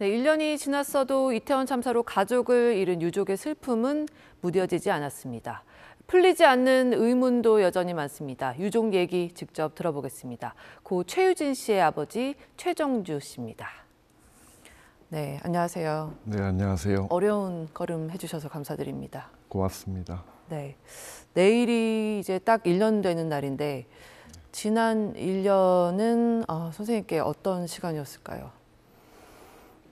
네, 1년이 지났어도 이태원 참사로 가족을 잃은 유족의 슬픔은 무뎌지지 않았습니다. 풀리지 않는 의문도 여전히 많습니다. 유족 얘기 직접 들어보겠습니다. 고 최유진 씨의 아버지 최정주 씨입니다. 네, 안녕하세요. 네, 안녕하세요. 어려운 걸음 해주셔서 감사드립니다. 고맙습니다. 네, 내일이 이제 딱 1년 되는 날인데 지난 1년은 어, 선생님께 어떤 시간이었을까요?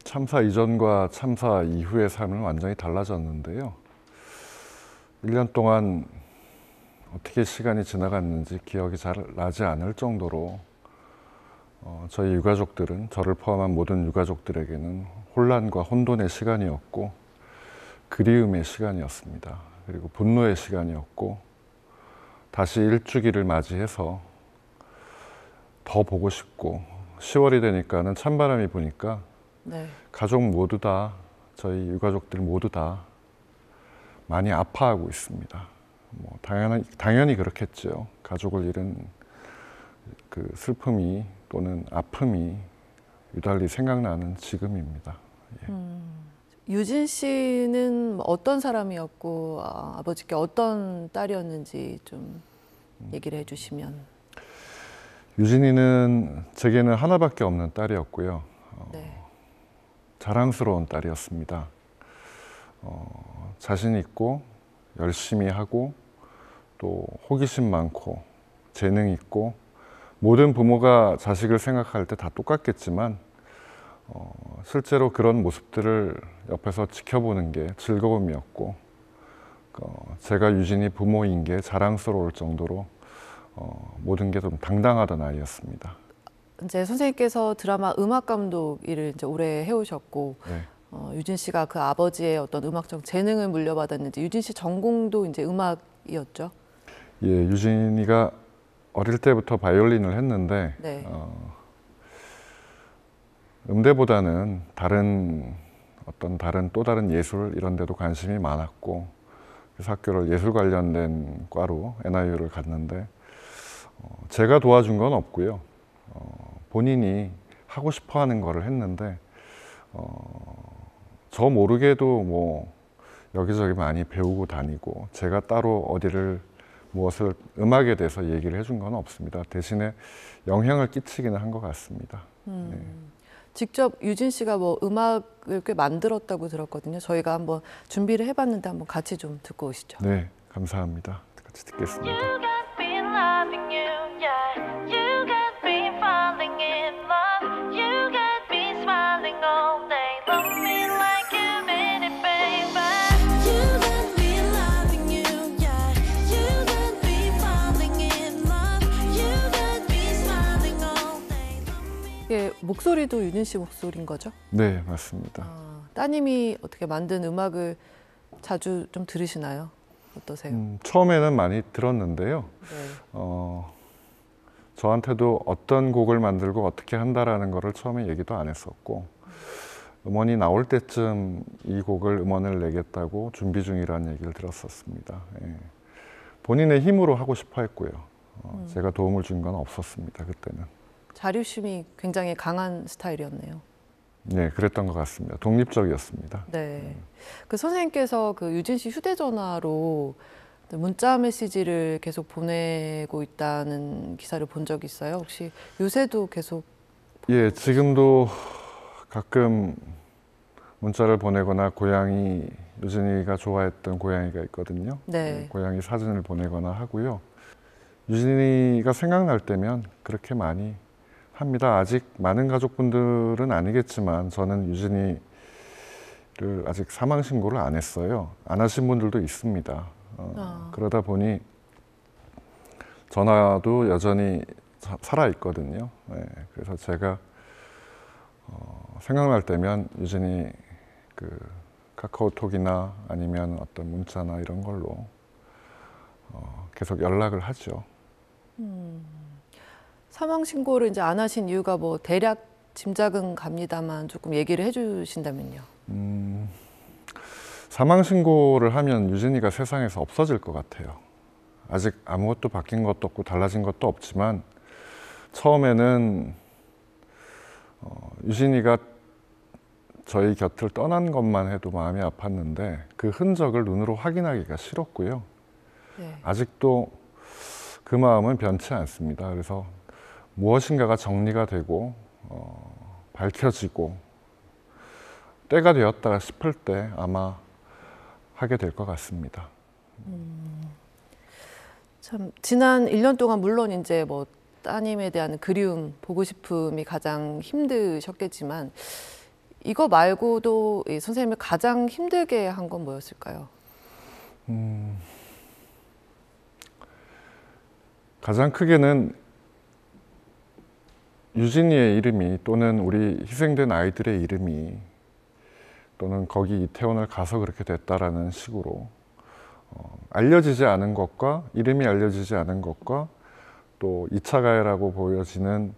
참사 이전과 참사 이후의 삶은 완전히 달라졌는데요. 1년 동안 어떻게 시간이 지나갔는지 기억이 잘 나지 않을 정도로 어, 저희 유가족들은 저를 포함한 모든 유가족들에게는 혼란과 혼돈의 시간이었고 그리움의 시간이었습니다. 그리고 분노의 시간이었고 다시 일주기를 맞이해서 더 보고 싶고 10월이 되니까는 찬바람이 부니까 네. 가족 모두 다 저희 유가족들 모두 다 많이 아파하고 있습니다. 뭐 당연히 당연히 그렇겠죠. 가족을 잃은 그 슬픔이 또는 아픔이 유달리 생각나는 지금입니다. 예. 음, 유진 씨는 뭐 어떤 사람이었고 아, 버지께 어떤 딸이었는지 좀 음. 얘기를 해주시면. 음. 유진이는 제게는 하나밖에 없는 딸이었고요. 어, 네. 자랑스러운 딸이었습니다. 어, 자신 있고 열심히 하고 또 호기심 많고 재능 있고 모든 부모가 자식을 생각할 때 다 똑같겠지만 어, 실제로 그런 모습들을 옆에서 지켜보는 게 즐거움이었고 어, 제가 유진이 부모인 게 자랑스러울 정도로 어, 모든 게 좀 당당하던 아이였습니다. 이제 선생님께서 드라마 음악 감독 일을 이제 오래 해오셨고 네. 어, 유진 씨가 그 아버지의 어떤 음악적 재능을 물려받았는지 유진 씨 전공도 이제 음악이었죠. 예, 유진이가 어릴 때부터 바이올린을 했는데 네. 어, 음대보다는 다른 어떤 다른 또 다른 예술 이런 데도 관심이 많았고 그래서 학교를 예술 관련된 과로 NIU를 갔는데 어, 제가 도와준 건 없고요. 어, 본인이 하고 싶어 하는 거를 했는데 어, 저 모르게도 뭐 여기저기 많이 배우고 다니고 제가 따로 어디를 무엇을 음악에 대해서 얘기를 해 준 건 없습니다. 대신에 영향을 끼치기는 한 것 같습니다. 음. 네. 직접 유진 씨가 뭐 음악을 꽤 만들었다고 들었거든요. 저희가 한번 준비를 해봤는데 한번 같이 좀 듣고 오시죠. 네, 감사합니다. 같이 듣겠습니다. 목소리도 유진 씨 목소리인 거죠? 네, 맞습니다. 아, 따님이 어떻게 만든 음악을 자주 좀 들으시나요? 어떠세요? 음, 처음에는 많이 들었는데요. 네. 어, 저한테도 어떤 곡을 만들고 어떻게 한다라는 거를 처음에 얘기도 안 했었고 음원이 나올 때쯤 이 곡을 음원을 내겠다고 준비 중이라는 얘기를 들었었습니다. 예. 본인의 힘으로 하고 싶어 했고요. 어, 음. 제가 도움을 준 건 없었습니다. 그때는. 자립심이 굉장히 강한 스타일이었네요. 네, 그랬던 것 같습니다. 독립적이었습니다. 네. 음. 그 선생님께서 그 유진 씨 휴대전화로 문자 메시지를 계속 보내고 있다는 기사를 본 적이 있어요. 혹시 요새도 계속? 예, 지금도 가끔 문자를 보내거나 고양이 유진이가 좋아했던 고양이가 있거든요. 네. 예, 고양이 사진을 보내거나 하고요. 유진이가 생각날 때면 그렇게 많이 합니다. 아직 많은 가족분들은 아니겠지만 저는 유진이를 아직 사망 신고를 안 했어요. 안 하신 분들도 있습니다. 어, 아. 그러다 보니 전화도 여전히 살아 있거든요. 네, 그래서 제가 어, 생각날 때면 유진이 그 카카오톡이나 아니면 어떤 문자나 이런 걸로 어, 계속 연락을 하죠. 음. 사망 신고를 이제 안 하신 이유가 뭐 대략 짐작은 갑니다만 조금 얘기를 해주신다면요. 음, 사망 신고를 하면 유진이가 세상에서 없어질 것 같아요. 아직 아무것도 바뀐 것도 없고 달라진 것도 없지만 처음에는 어, 유진이가 저희 곁을 떠난 것만 해도 마음이 아팠는데 그 흔적을 눈으로 확인하기가 싫었고요. 네. 아직도 그 마음은 변치 않습니다. 그래서 무엇인가가 정리가 되고 어, 밝혀지고 때가 되었다 싶을 때 아마 하게 될 것 같습니다. 음, 참 지난 1년 동안 물론 이제 뭐 따님에 대한 그리움, 보고 싶음이 가장 힘드셨겠지만 이거 말고도 선생님을 가장 힘들게 한 건 뭐였을까요? 음, 가장 크게는 유진이의 이름이 또는 우리 희생된 아이들의 이름이 또는 거기 이태원을 가서 그렇게 됐다라는 식으로 어, 알려지지 않은 것과 이름이 알려지지 않은 것과 또 2차 가해라고 보여지는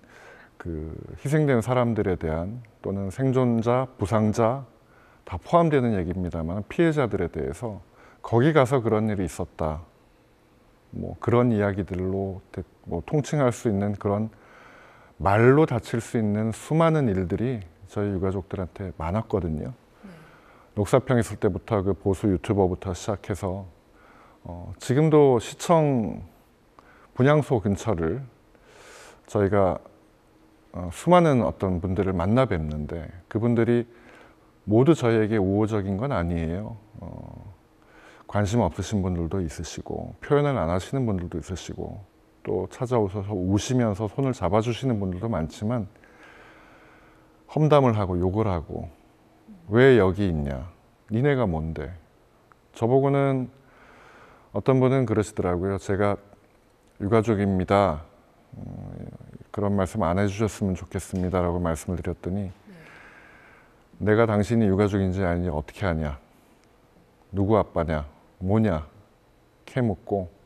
그 희생된 사람들에 대한 또는 생존자, 부상자 다 포함되는 얘기입니다만 피해자들에 대해서 거기 가서 그런 일이 있었다. 뭐 그런 이야기들로 뭐 통칭할 수 있는 그런 말로 다칠 수 있는 수많은 일들이 저희 유가족들한테 많았거든요. 네. 녹사평 있을 때부터 그 보수 유튜버부터 시작해서 어, 지금도 시청 분향소 근처를 저희가 어, 수많은 어떤 분들을 만나 뵙는데 그분들이 모두 저희에게 우호적인 건 아니에요. 어, 관심 없으신 분들도 있으시고 표현을 안 하시는 분들도 있으시고 또 찾아오셔서 우시면서 손을 잡아주시는 분들도 많지만 험담을 하고 욕을 하고 왜 여기 있냐 니네가 뭔데 저보고는 어떤 분은 그러시더라고요 제가 유가족입니다 음, 그런 말씀 안 해주셨으면 좋겠습니다 라고 말씀을 드렸더니 네. 내가 당신이 유가족인지 아니 어떻게 아냐 누구 아빠냐 뭐냐 캐묻고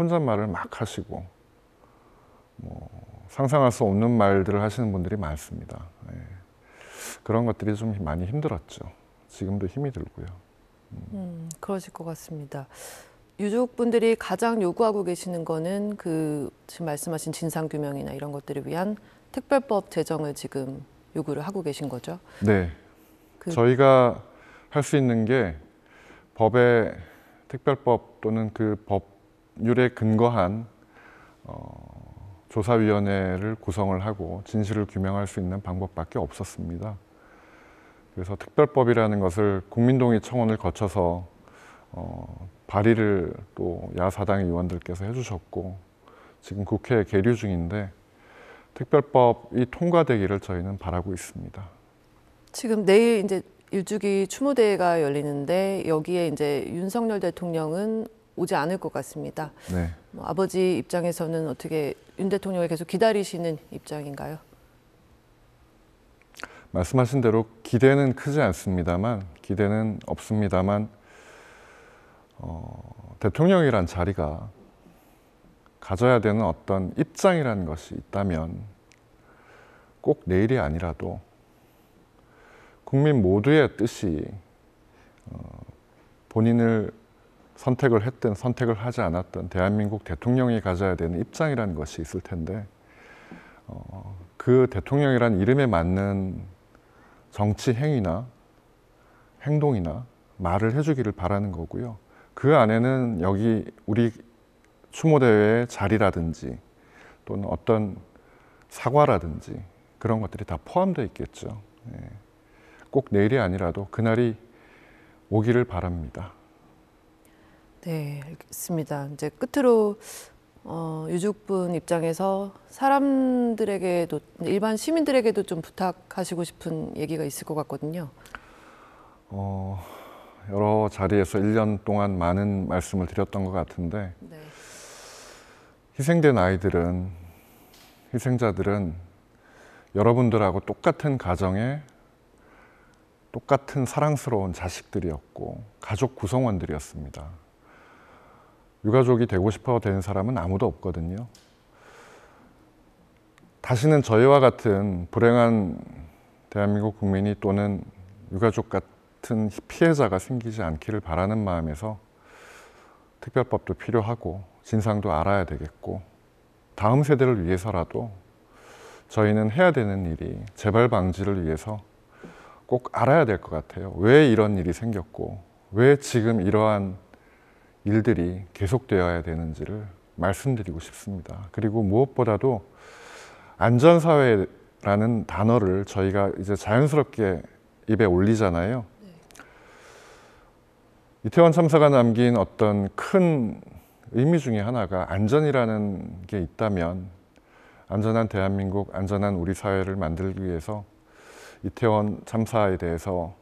혼잣말을 막 하시고 뭐 상상할 수 없는 말들을 하시는 분들이 많습니다. 예. 그런 것들이 좀 많이 힘들었죠. 지금도 힘이 들고요. 음. 음, 그러실 것 같습니다. 유족분들이 가장 요구하고 계시는 거는 그 지금 말씀하신 진상규명이나 이런 것들을 위한 특별법 제정을 지금 요구를 하고 계신 거죠? 네. 그... 저희가 할 수 있는 게 법의 특별법 또는 그법 법률에 근거한 어, 조사위원회를 구성을 하고 진실을 규명할 수 있는 방법밖에 없었습니다. 그래서 특별법이라는 것을 국민동의 청원을 거쳐서 어, 발의를 또 야사당 의원들께서 해주셨고 지금 국회에 계류 중인데 특별법이 통과되기를 저희는 바라고 있습니다. 지금 내일 이제 일주기 추모대회가 열리는데 여기에 이제 윤석열 대통령은 오지 않을 것 같습니다. 네. 뭐 아버지 입장에서는 어떻게 윤 대통령을 계속 기다리시는 입장인가요? 말씀하신 대로 기대는 크지 않습니다만 기대는 없습니다만 어, 대통령이란 자리가 가져야 되는 어떤 입장이라는 것이 있다면 꼭 내일이 아니라도 국민 모두의 뜻이 어, 본인을 선택을 했든 선택을 하지 않았든 대한민국 대통령이 가져야 되는 입장이라는 것이 있을 텐데 어, 그 대통령이란 이름에 맞는 정치 행위나 행동이나 말을 해주기를 바라는 거고요. 그 안에는 여기 우리 추모대회의 자리라든지 또는 어떤 사과라든지 그런 것들이 다 포함되어 있겠죠. 예. 꼭 내일이 아니라도 그날이 오기를 바랍니다. 네, 알겠습니다. 이제 끝으로 어, 유족분 입장에서 사람들에게도 일반 시민들에게도 좀 부탁하시고 싶은 얘기가 있을 것 같거든요. 어, 여러 자리에서 1년 동안 많은 말씀을 드렸던 것 같은데 네. 희생된 아이들은 희생자들은 여러분들하고 똑같은 가정에 똑같은 사랑스러운 자식들이었고 가족 구성원들이었습니다. 유가족이 되고 싶어 되는 사람은 아무도 없거든요. 다시는 저희와 같은 불행한 대한민국 국민이 또는 유가족 같은 피해자가 생기지 않기를 바라는 마음에서 특별법도 필요하고 진상도 알아야 되겠고 다음 세대를 위해서라도 저희는 해야 되는 일이 재발 방지를 위해서 꼭 알아야 될 것 같아요. 왜 이런 일이 생겼고 왜 지금 이러한 일들이 계속되어야 되는지를 말씀드리고 싶습니다. 그리고 무엇보다도 안전사회라는 단어를 저희가 이제 자연스럽게 입에 올리잖아요. 네. 이태원 참사가 남긴 어떤 큰 의미 중에 하나가 안전이라는 게 있다면 안전한 대한민국, 안전한 우리 사회를 만들기 위해서 이태원 참사에 대해서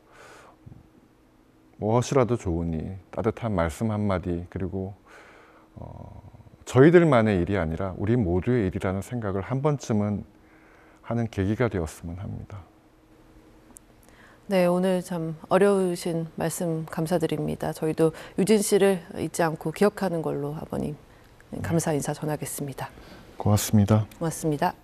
무엇이라도 좋으니 따뜻한 말씀 한마디 그리고 어, 저희들만의 일이 아니라 우리 모두의 일이라는 생각을 한 번쯤은 하는 계기가 되었으면 합니다. 네, 오늘 참 어려우신 말씀 감사드립니다. 저희도 유진 씨를 잊지 않고 기억하는 걸로 아버님 음. 감사 인사 전하겠습니다. 고맙습니다. 고맙습니다.